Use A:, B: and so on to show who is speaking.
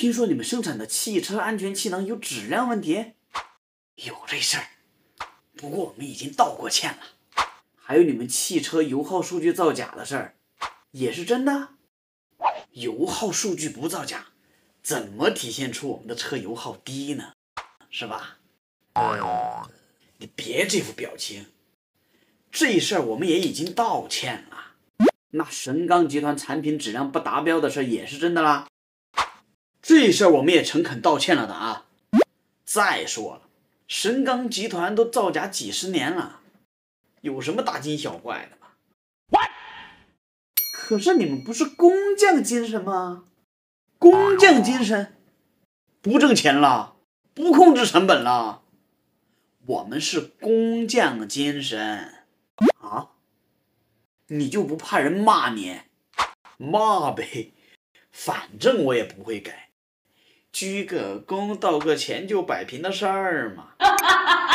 A: 听说你们生产的汽车安全气囊有质量问题，有这事儿，不过我们已经道过歉了。还有你们汽车油耗数据造假的事儿，也是真的。油耗数据不造假，怎么体现出我们的车油耗低呢？是吧？你别这副表情，这事儿我们也已经道歉了。那神钢集团产品质量不达标的事儿也是真的啦。这事儿我们也诚恳道歉了的啊！再说了，神钢集团都造假几十年了，有什么大惊小怪的嘛？可是你们不是工匠精神吗？工匠精神不挣钱了，不控制成本了，我们是工匠精神啊！你就不怕人骂你？骂呗，反正我也不会改。鞠个躬，道个歉就摆平的事儿嘛。